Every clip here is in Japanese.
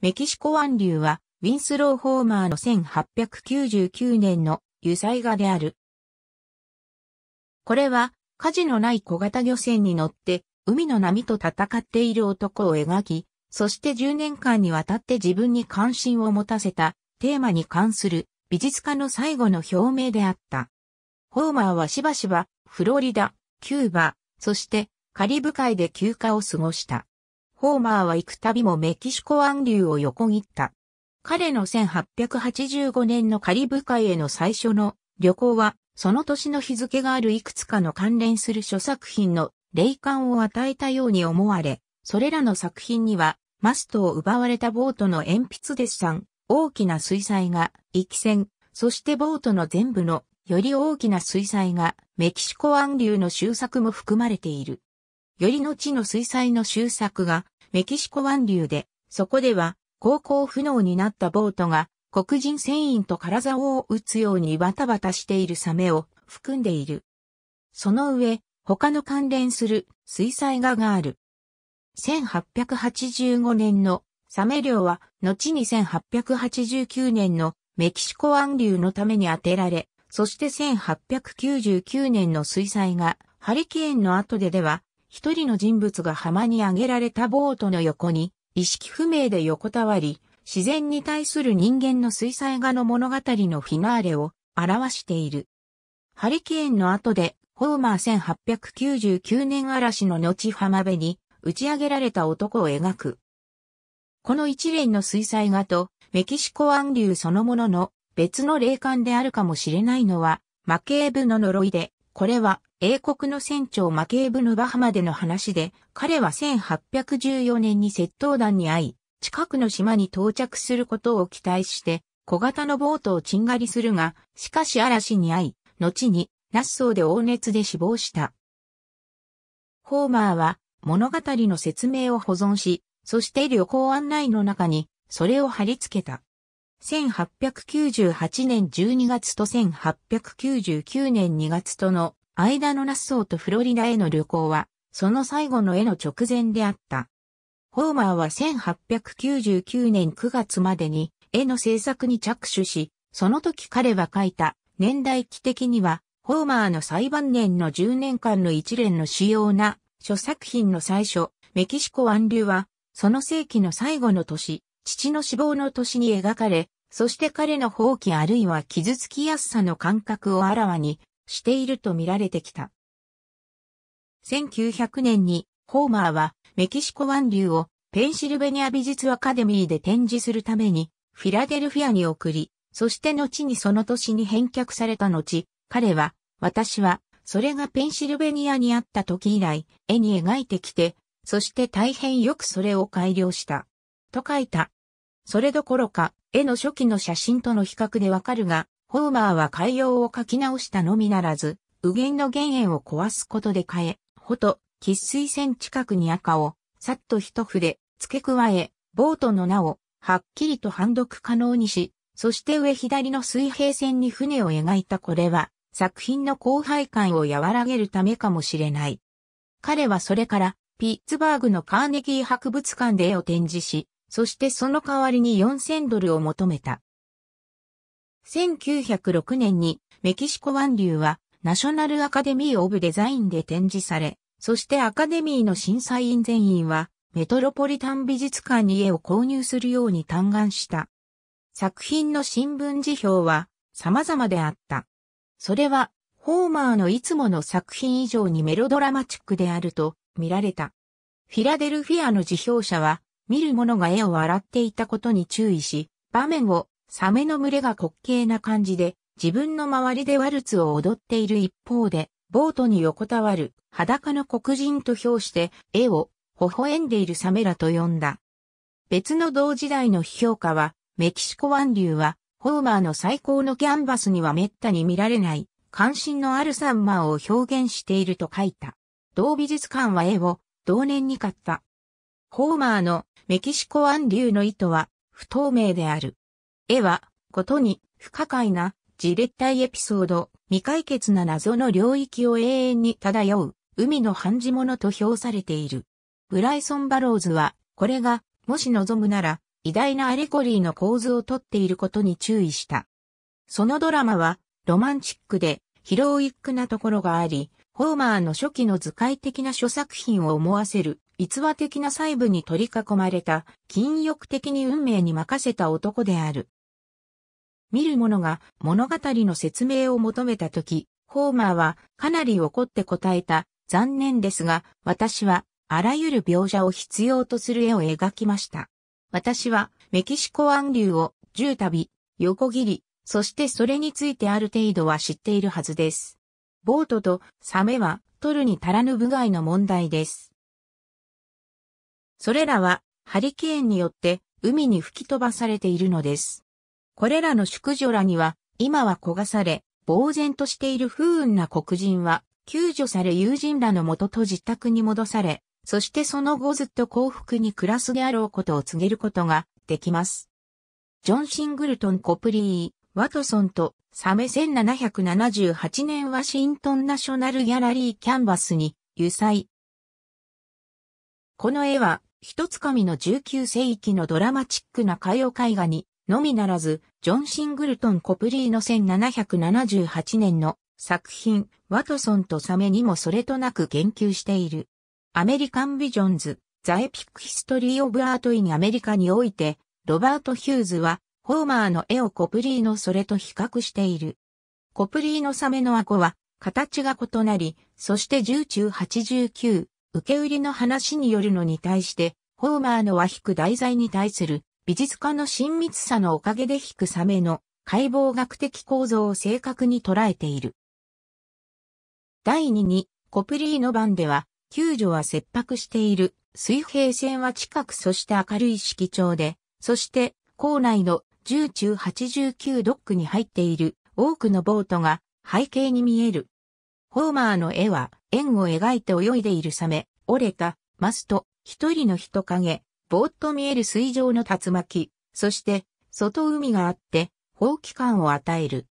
メキシコ湾流は、ウィンスロー・ホーマーの1899年の油彩画である。これは、火事のない小型漁船に乗って、海の波と戦っている男を描き、そして10年間にわたって自分に関心を持たせたテーマに関する美術家の最後の表明であった。ホーマーはしばしばフロリダ、キューバ、そしてカリブ海で休暇を過ごした。ホーマーは行くたびもメキシコ湾流を横切った。彼の1885年のカリブ海への最初の旅行は、その年の日付があるいくつかの関連する諸作品の霊感を与えたように思われ、それらの作品には、マストを奪われたボートの鉛筆デッサン、大きな水彩画、行き線、そしてボートの全部のより大きな水彩画、メキシコ湾流の修作も含まれている。より後の水彩の修作がメキシコ湾流で、そこでは航行不能になったボートが黒人船員と体を打つようにバタバタしているサメを含んでいる。その上、他の関連する水彩画がある。1885年のサメ漁は、後に1889年のメキシコ湾流のために当てられ、そして1899年の水彩画、ハリケーンの後ででは、一人の人物が浜に上げられたボートの横に、意識不明で横たわり、自然に対する人間の水彩画の物語のフィナーレを表している。ハリケーンの後で、ホーマー1899年嵐の後浜辺に打ち上げられた男を描く。この一連の水彩画とメキシコ暗流そのものの別の霊感であるかもしれないのは、マケーブの呪いで、これは英国の船長マケーブ・ヌバハマでの話で、彼は1814年に窃盗団に会い、近くの島に到着することを期待して、小型のボートをチンガりするが、しかし嵐に遭い、後に、ラッソーで黄熱で死亡した。ホーマーは物語の説明を保存し、そして旅行案内の中にそれを貼り付けた。1898年12月と1899年2月との間のナッソーとフロリダへの旅行は、その最後の絵の直前であった。ホーマーは1899年9月までに絵の制作に着手し、その時彼は書いた年代記的には、ホーマーの裁判年の10年間の一連の主要な諸作品の最初、メキシコ湾流は、その世紀の最後の年、父の死亡の年に描かれ、そして彼の放棄あるいは傷つきやすさの感覚をあらわにしていると見られてきた。1900年にホーマーはメキシコ湾流をペンシルベニア美術アカデミーで展示するためにフィラデルフィアに送り、そして後にその年に返却された後、彼は、私は、それがペンシルベニアにあった時以来、絵に描いてきて、そして大変よくそれを改良した。と書いたそれどころか、絵の初期の写真との比較でわかるが、ホーマーは海洋を描き直したのみならず、右弦の原円を壊すことで変え、ほと、喫水線近くに赤を、さっと一筆、付け加え、ボートの名を、はっきりと判読可能にし、そして上左の水平線に船を描いたこれは、作品の後輩感を和らげるためかもしれない。彼はそれから、ピッツバーグのカーネギー博物館で絵を展示し、そしてその代わりに4000ドルを求めた。1906年にメキシコ湾流はナショナルアカデミー・オブ・デザインで展示され、そしてアカデミーの審査員全員はメトロポリタン美術館に絵を購入するように嘆願した。作品の新聞辞表は様々であった。それは、ホーマーのいつもの作品以上にメロドラマチックであると見られた。フィラデルフィアの辞表者は、見る者が絵を笑っていたことに注意し、場面をサメの群れが滑稽な感じで、自分の周りでワルツを踊っている一方で、ボートに横たわる裸の黒人と評して、絵を微笑んでいるサメらと呼んだ。別の同時代の評価は、メキシコ湾流は、ホーマーの最高のキャンバスには滅多に見られない、関心のあるサンマを表現していると書いた。同美術館は絵を同年に買った。ホーマーのメキシコ湾流の意図は不透明である。絵は、ことに不可解な自列体エピソード、未解決な謎の領域を永遠に漂う海の半地物と評されている。ブライソン・バローズは、これが、もし望むなら、偉大なアレコリーの構図をとっていることに注意した。そのドラマは、ロマンチックで、ヒロイックなところがあり、ホーマーの初期の図解的な諸作品を思わせる逸話的な細部に取り囲まれた、禁欲的に運命に任せた男である。見る者が物語の説明を求めたとき、ホーマーはかなり怒って答えた、残念ですが、私はあらゆる描写を必要とする絵を描きました。私はメキシコ湾流を10横切り、そしてそれについてある程度は知っているはずです。ボートとサメは取るに足らぬ部外の問題です。それらはハリケーンによって海に吹き飛ばされているのです。これらの宿女らには今は焦がされ、呆然としている不運な黒人は救助され友人らのもとと自宅に戻され、そしてその後ずっと幸福に暮らすであろうことを告げることができます。ジョン・シングルトン・コプリー、ワトソンとサメ1778年ワシントンナショナルギャラリーキャンバスに油彩。この絵は一つ紙の19世紀のドラマチックな海洋絵画に、のみならず、ジョン・シングルトン・コプリーの1778年の作品、ワトソンとサメにもそれとなく言及している。アメリカン・ビジョンズ、ザ・エピック・ヒストリー・オブ・アート・イン・アメリカにおいて、ロバート・ヒューズは、ホーマーの絵をコプリーのそれと比較している。コプリーのサメの顎は、形が異なり、そして10中89、受け売りの話によるのに対して、ホーマーの和引く題材に対する美術家の親密さのおかげで引くサメの解剖学的構造を正確に捉えている。第2に、コプリーノ版では、救助は切迫している、水平線は近くそして明るい色調で、そして校内の10中89ドックに入っている多くのボートが背景に見える。ホーマーの絵は、円を描いて泳いでいるサメ、折れた、マスト、一人の人影、ぼーっと見える水上の竜巻、そして、外海があって、放棄感を与える。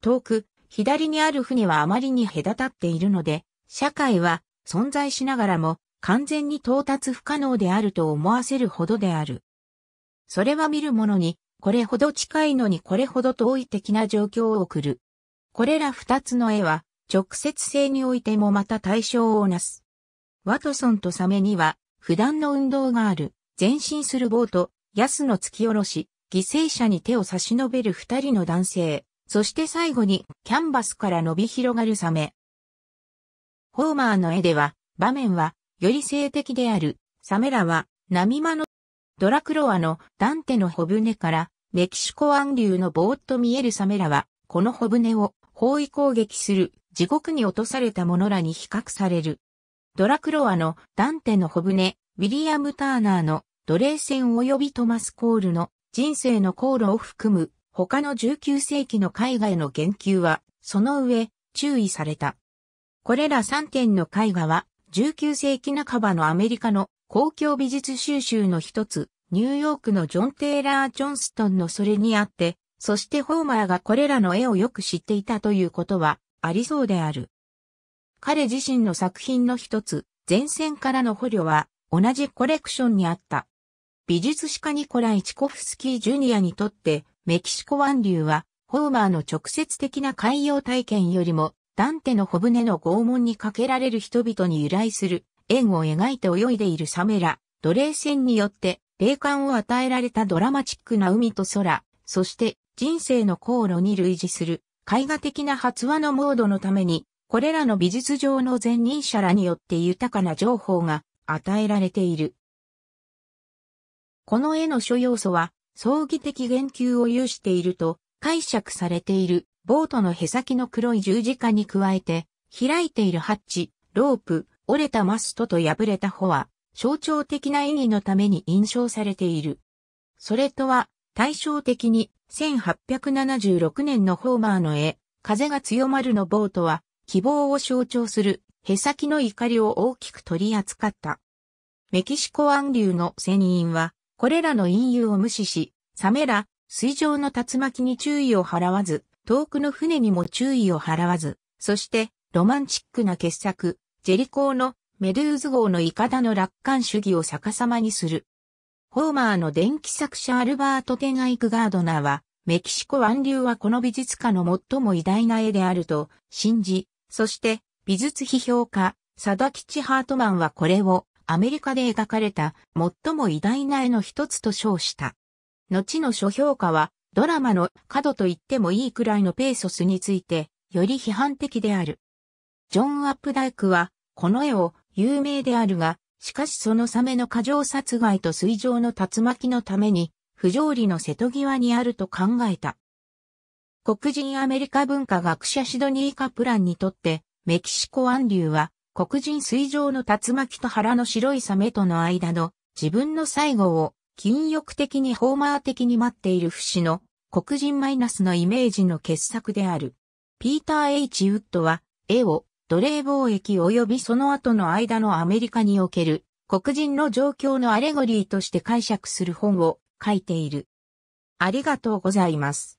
遠く、左にある船はあまりに隔たっているので、社会は存在しながらも完全に到達不可能であると思わせるほどである。それは見る者に、これほど近いのにこれほど遠い的な状況を送る。これら二つの絵は、直接性においてもまた対象をなす。ワトソンとサメには、普段の運動がある、前進するボート、ヤスの突き下ろし、犠牲者に手を差し伸べる二人の男性、そして最後にキャンバスから伸び広がるサメ。ホーマーの絵では、場面は、より性的である、サメラは、波間の、ドラクロアのダンテの小舟から、メキシコ湾流のぼーっと見えるサメラは、この小舟を包囲攻撃する地獄に落とされた者らに比較される。ドラクロアのダンテの小舟、ウィリアム・ターナーの奴隷船及びトマス・コールの人生の航路を含む他の19世紀の絵画への言及は、その上、注意された。これら3点の絵画は、19世紀半ばのアメリカの公共美術収集の一つ、ニューヨークのジョン・テイラー・ジョンストンのそれにあって、そしてホーマーがこれらの絵をよく知っていたということは、ありそうである。彼自身の作品の一つ、前線からの捕虜は、同じコレクションにあった。美術史家ニコライ・チコフスキー・ジュニアにとって、メキシコ湾流は、ホーマーの直接的な海洋体験よりも、ダンテの小舟の拷問にかけられる人々に由来する、円を描いて泳いでいるサメラ、奴隷船によって、霊感を与えられたドラマチックな海と空、そして人生の航路に類似する絵画的な発話のモードのために、これらの美術上の前任者らによって豊かな情報が与えられている。この絵の諸要素は、葬儀的言及を有していると解釈されているボートのへさきの黒い十字架に加えて、開いているハッチ、ロープ、折れたマストと破れた帆は、象徴的な意義のために印象されている。それとは、対照的に1876年のホーマーの絵、風が強まるのボートは、希望を象徴する、へさきの怒りを大きく取り扱った。メキシコ湾流の船員は、これらの隠誘を無視し、サメら、水上の竜巻に注意を払わず、遠くの船にも注意を払わず、そして、ロマンチックな傑作、ジェリコーのメドゥーズ号のイカダの楽観主義を逆さまにする。ホーマーの電気作者アルバート・テガイク・ガードナーは、メキシコ湾流はこの美術家の最も偉大な絵であると信じ、そして美術批評家、サダキチ・ハートマンはこれをアメリカで描かれた最も偉大な絵の一つと称した。後の書評家はドラマの角と言ってもいいくらいのペーソスについてより批判的である。ジョン・アップダイクはこの絵を有名であるがしかしそのサメの過剰殺害と水上の竜巻のために、不条理の瀬戸際にあると考えた。黒人アメリカ文化学者シドニー・カプランにとって、メキシコ安流は、黒人水上の竜巻と腹の白いサメとの間の自分の最後を禁欲的にホーマー的に待っている不死の黒人マイナスのイメージの傑作である。ピーター・ H・ ウッドは絵を奴隷貿易及びその後の間のアメリカにおける黒人の状況のアレゴリーとして解釈する本を書いている。ありがとうございます。